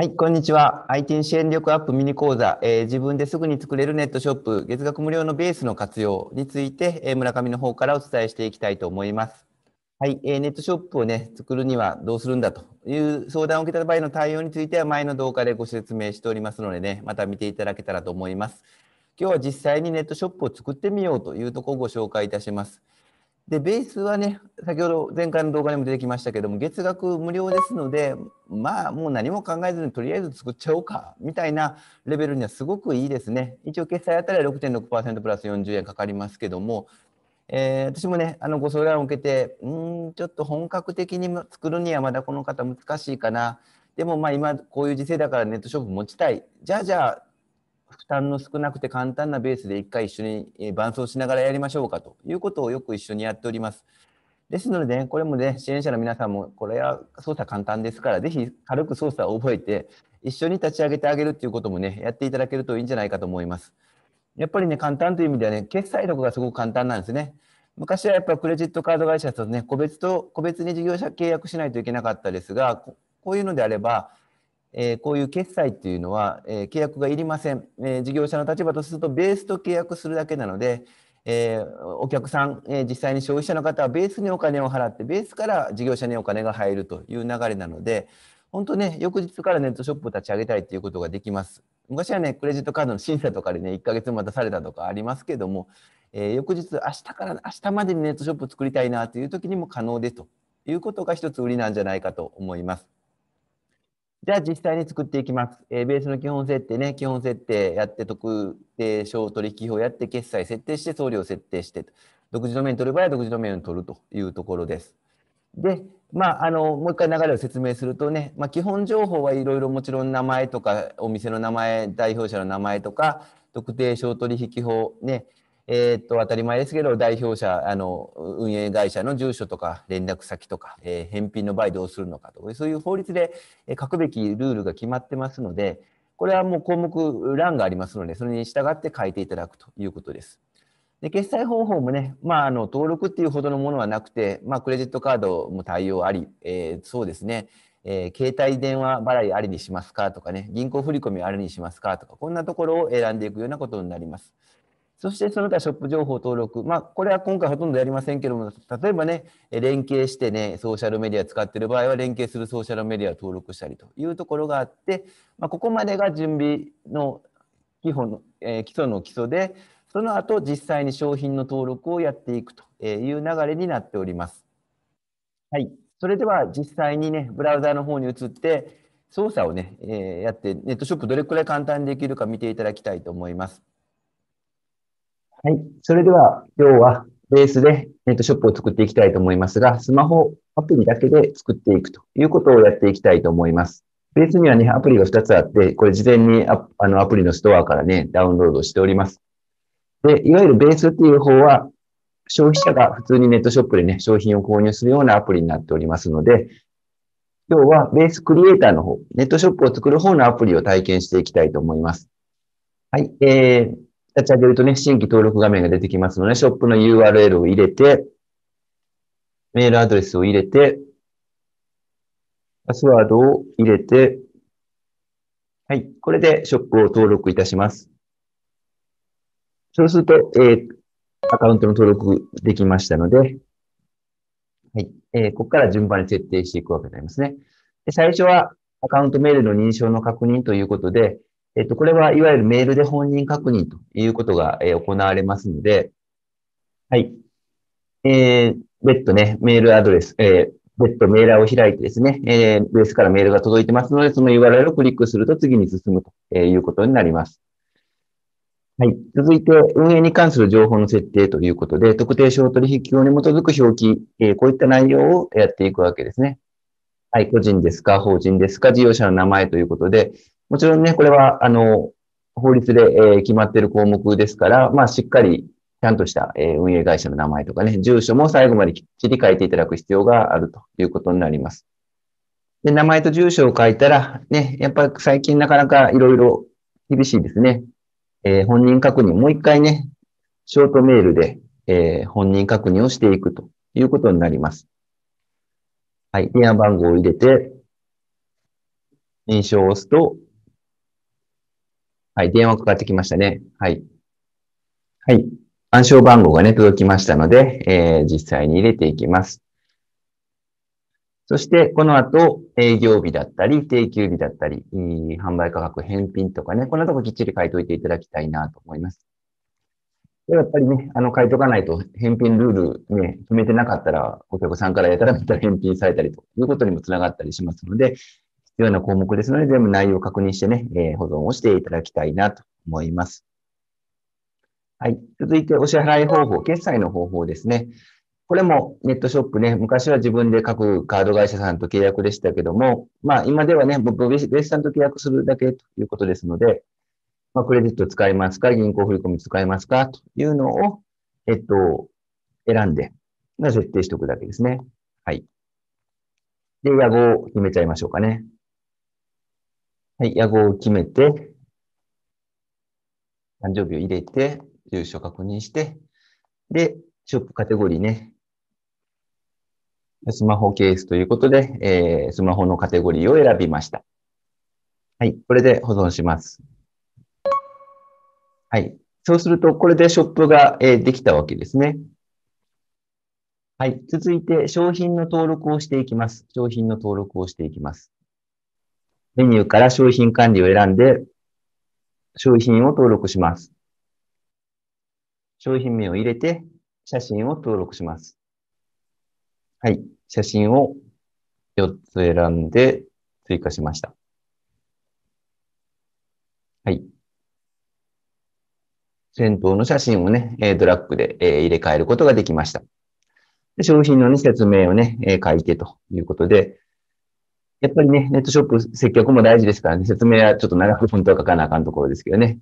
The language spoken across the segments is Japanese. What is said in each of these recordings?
はい、こんにちは。IT 支援力アップミニ講座、えー、自分ですぐに作れるネットショップ、月額無料のベースの活用について、えー、村上の方からお伝えしていきたいと思います。はい、えー、ネットショップをね、作るにはどうするんだという相談を受けた場合の対応については前の動画でご説明しておりますのでね、また見ていただけたらと思います。今日は実際にネットショップを作ってみようというとこをご紹介いたします。で、ベースはね、先ほど前回の動画にも出てきましたけども、月額無料ですので、まあ、もう何も考えずにとりあえず作っちゃおうか、みたいなレベルにはすごくいいですね。一応、決済あたりは6.6%プラス40円かかりますけども、えー、私もね、あのご相談を受けて、ん、ちょっと本格的に作るにはまだこの方難しいかな。でもまあ今こういう時世だからネットショップ持ちたい。じゃあじゃあ負担の少なくて簡単なベースで一回一緒に伴走しながらやりましょうかということをよく一緒にやっております。ですので、ね、これもね、支援者の皆さんも、これは操作簡単ですから、ぜひ軽く操作を覚えて、一緒に立ち上げてあげるっていうこともね、やっていただけるといいんじゃないかと思います。やっぱりね、簡単という意味ではね、決済力がすごく簡単なんですね。昔はやっぱクレジットカード会社とね、個別と、個別に事業者契約しないといけなかったですが、こういうのであれば、えー、こういう決済っていうのは、えー、契約がいりません、えー、事業者の立場とするとベースと契約するだけなので、えー、お客さん、えー、実際に消費者の方はベースにお金を払ってベースから事業者にお金が入るという流れなので本当ね翌日からネットショップを立ち上げたいということができます昔はねクレジットカードの審査とかでね1ヶ月待たされたとかありますけども、えー、翌日明日から明日までにネットショップを作りたいなという時にも可能でということが一つ売りなんじゃないかと思います。じゃあ実際に作っていきます。えー、ベースの基本設定ね、基本設定やって、特定商取引法やって、決済設定して、送料設定して、独自ドメイン取る場合は独自ドメインを取るというところです。で、まあ、あの、もう一回流れを説明するとね、まあ、基本情報はいろいろもちろん名前とか、お店の名前、代表者の名前とか、特定商取引法ね、えー、っと、当たり前ですけど、代表者、あの、運営会社の住所とか、連絡先とか、えー、返品の場合どうするのかとか、そういう法律で書くべきルールが決まってますので、これはもう項目欄がありますので、それに従って書いていただくということです。で決済方法もね、まあ、あの登録っていうほどのものはなくて、まあ、クレジットカードも対応あり、えー、そうですね、えー、携帯電話払いありにしますかとかね、銀行振込ありにしますかとか、こんなところを選んでいくようなことになります。そしてその他ショップ情報登録。まあ、これは今回ほとんどやりませんけども、例えばね、連携してね、ソーシャルメディア使ってる場合は、連携するソーシャルメディアを登録したりというところがあって、まあ、ここまでが準備の基本の、えー、基礎の基礎で、その後実際に商品の登録をやっていくという流れになっております。はい。それでは実際にね、ブラウザの方に移って、操作をね、えー、やって、ネットショップどれくらい簡単にできるか見ていただきたいと思います。はい。それでは、今日はベースでネットショップを作っていきたいと思いますが、スマホアプリだけで作っていくということをやっていきたいと思います。ベースにはね、アプリが2つあって、これ事前にアあのアプリのストアからね、ダウンロードしております。で、いわゆるベースっていう方は、消費者が普通にネットショップでね、商品を購入するようなアプリになっておりますので、今日はベースクリエイターの方、ネットショップを作る方のアプリを体験していきたいと思います。はい。えー立ち上げるとね、新規登録画面が出てきますので、ショップの URL を入れて、メールアドレスを入れて、パスワードを入れて、はい、これでショップを登録いたします。そうすると、えー、アカウントの登録できましたので、はい、えー、ここから順番に設定していくわけになりますね。で最初はアカウントメールの認証の確認ということで、えっと、これはいわゆるメールで本人確認ということが、え行われますので、はい。えー、別途ね、メールアドレス、えー、別途メーラーを開いてですね、えー、ベースからメールが届いてますので、その URL をクリックすると次に進むということになります。はい。続いて、運営に関する情報の設定ということで、特定商取引法に基づく表記、えー、こういった内容をやっていくわけですね。はい。個人ですか、法人ですか、事業者の名前ということで、もちろんね、これは、あの、法律で、え決まってる項目ですから、まあ、しっかり、ちゃんとした、え運営会社の名前とかね、住所も最後まできっちり書いていただく必要があるということになります。で、名前と住所を書いたら、ね、やっぱり最近なかなかいろいろ厳しいですね。えー、本人確認、もう一回ね、ショートメールで、えー、本人確認をしていくということになります。はい、電話番号を入れて、認証を押すと、はい、電話かかってきましたね。はい。はい。暗証番号がね、届きましたので、えー、実際に入れていきます。そして、この後、営業日だったり、定休日だったり、販売価格返品とかね、こんなとこきっちり書いといていただきたいなと思います。やっぱりね、あの、書いとかないと、返品ルールね、決めてなかったら、お客さんからやたらめたら返品されたりということにもつながったりしますので、ような項目ですので、全部内容を確認してね、えー、保存をしていただきたいなと思います。はい。続いて、お支払い方法、決済の方法ですね。これもネットショップね、昔は自分で各カード会社さんと契約でしたけども、まあ今ではね、僕、ベースさんと契約するだけということですので、まあクレジット使いますか、銀行振込使いますかというのを、えっと、選んで、設定しておくだけですね。はい。で、野号を決めちゃいましょうかね。はい、屋号を決めて、誕生日を入れて、住所確認して、で、ショップカテゴリーね、スマホケースということで、えー、スマホのカテゴリーを選びました。はい、これで保存します。はい、そうすると、これでショップが、えー、できたわけですね。はい、続いて商品の登録をしていきます。商品の登録をしていきます。メニューから商品管理を選んで、商品を登録します。商品名を入れて、写真を登録します。はい。写真を4つ選んで追加しました。はい。先頭の写真をね、ドラッグで入れ替えることができました。商品の、ね、説明をね、書いてということで、やっぱりね、ネットショップ接客も大事ですからね、説明はちょっと長く本当は書かなあかんところですけどね。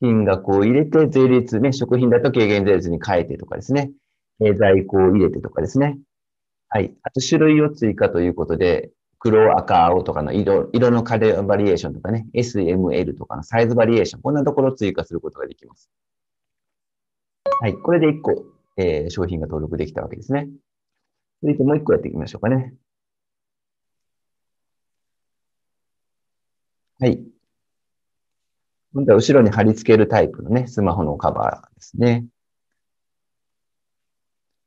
金額を入れて税率、ね、食品だと軽減税率に変えてとかですね。え在庫を入れてとかですね。はい。あと種類を追加ということで、黒、赤、青とかの色、色のカレーバリエーションとかね、SML とかのサイズバリエーション、こんなところを追加することができます。はい。これで1個、えー、商品が登録できたわけですね。続いてもう1個やっていきましょうかね。はい。今度は後ろに貼り付けるタイプのね、スマホのカバーですね。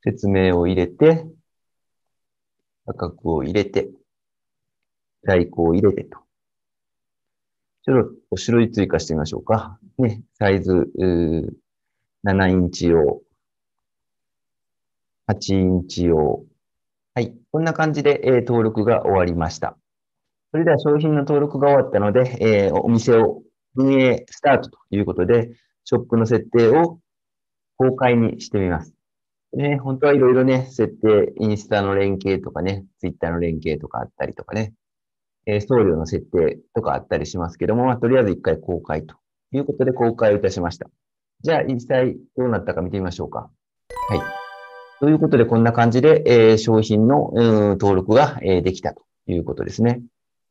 説明を入れて、価格を入れて、在庫を入れてと。ちょっとろに追加してみましょうか。ね、サイズ、7インチ用、8インチ用。はい。こんな感じで、えー、登録が終わりました。それでは商品の登録が終わったので、えー、お店を運営スタートということで、ショップの設定を公開にしてみます。ね、本当はいろいろね、設定、インスタの連携とかね、ツイッターの連携とかあったりとかね、えー、送料の設定とかあったりしますけども、まあ、とりあえず一回公開ということで公開をいたしました。じゃあ、実際どうなったか見てみましょうか。はい。ということで、こんな感じで、えー、商品の、うん、登録が、えー、できたということですね。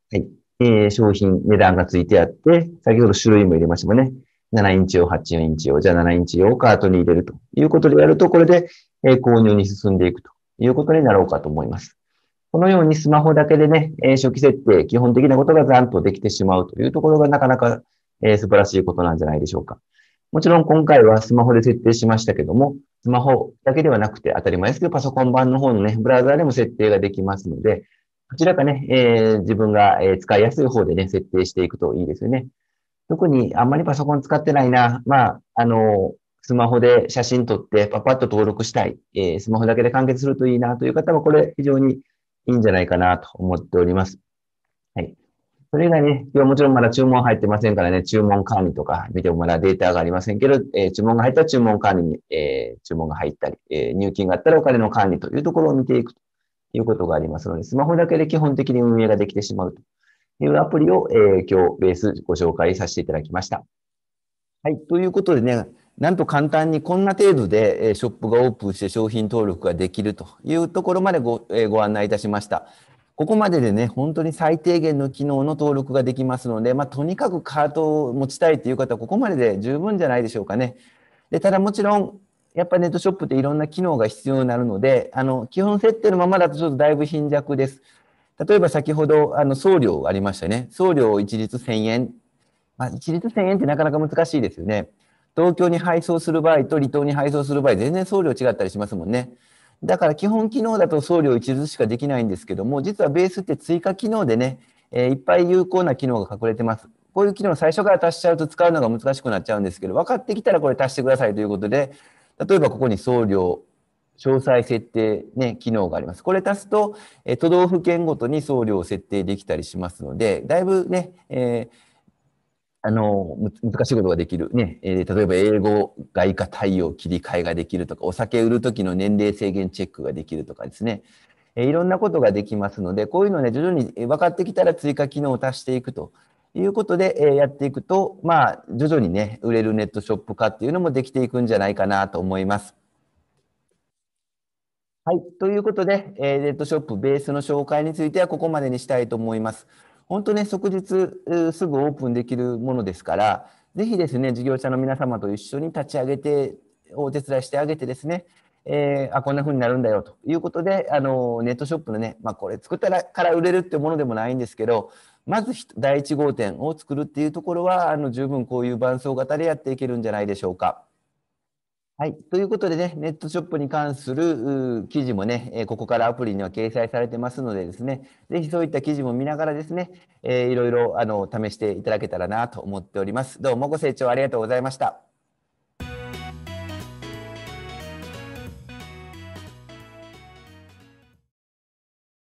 はい。えー、商品、値段がついてあって、先ほど種類も入れましたもんね。7インチ用、8インチ用、じゃあ7インチ用をカートに入れるということでやると、これで、え購入に進んでいくということになろうかと思います。このようにスマホだけでね、え初期設定、基本的なことがざんとできてしまうというところがなかなか、え素晴らしいことなんじゃないでしょうか。もちろん今回はスマホで設定しましたけども、スマホだけではなくて当たり前ですけど、パソコン版の方のね、ブラウザーでも設定ができますので、どちらかね、えー、自分が使いやすい方でね、設定していくといいですよね。特にあんまりパソコン使ってないな。まあ、あの、スマホで写真撮ってパパッと登録したい。えー、スマホだけで完結するといいなという方は、これ非常にいいんじゃないかなと思っております。はい。それ以外ね、今日もちろんまだ注文入ってませんからね、注文管理とか見てもまだデータがありませんけど、えー、注文が入ったら注文管理に、えー、注文が入ったり、えー、入金があったらお金の管理というところを見ていくということがありますので、スマホだけで基本的に運営ができてしまうというアプリを、えー、今日ベースご紹介させていただきました。はい。ということでね、なんと簡単にこんな程度でショップがオープンして商品登録ができるというところまでご,、えご案内いたしました。ここまででね、本当に最低限の機能の登録ができますので、まあ、とにかくカートを持ちたいという方はここまでで十分じゃないでしょうかね。でただもちろん、やっぱネットショップっていろんな機能が必要になるので、あの、基本設定のままだとちょっとだいぶ貧弱です。例えば先ほど、あの、送料ありましたね。送料一律1000円。まあ、一律1000円ってなかなか難しいですよね。東京に配送する場合と離島に配送する場合、全然送料違ったりしますもんね。だから基本機能だと送料一律しかできないんですけども、実はベースって追加機能でね、えー、いっぱい有効な機能が隠れてます。こういう機能を最初から足しちゃうと使うのが難しくなっちゃうんですけど、分かってきたらこれ足してくださいということで、例えばここに送料詳細設定、ね、機能があります。これ足すと、え都道府県ごとに送料を設定できたりしますので、だいぶね、えー、あの難しいことができる、ねえー、例えば英語外貨対応切り替えができるとか、お酒売る時の年齢制限チェックができるとかですね、えー、いろんなことができますので、こういうのね、徐々に分かってきたら追加機能を足していくということで、えー、やっていくと、まあ、徐々にね、売れるネットショップ化っていうのもできていくんじゃないかなと思います。はい。ということで、えー、ネットショップベースの紹介についてはここまでにしたいと思います。本当ね、即日すぐオープンできるものですから、ぜひですね、事業者の皆様と一緒に立ち上げて、お手伝いしてあげてですね、えー、あこんな風になるんだよということで、あのネットショップのね、まあ、これ作ったらから売れるってものでもないんですけど、まず第1号店を作るっていうところは、あの十分こういう伴走型でやっていけるんじゃないでしょうか。はい。ということでね、ネットショップに関する記事もね、えここからアプリには掲載されてますのでですね、ぜひそういった記事も見ながらですね、えー、いろいろあの試していただけたらなと思っております。どうもご清聴ありがとうございました。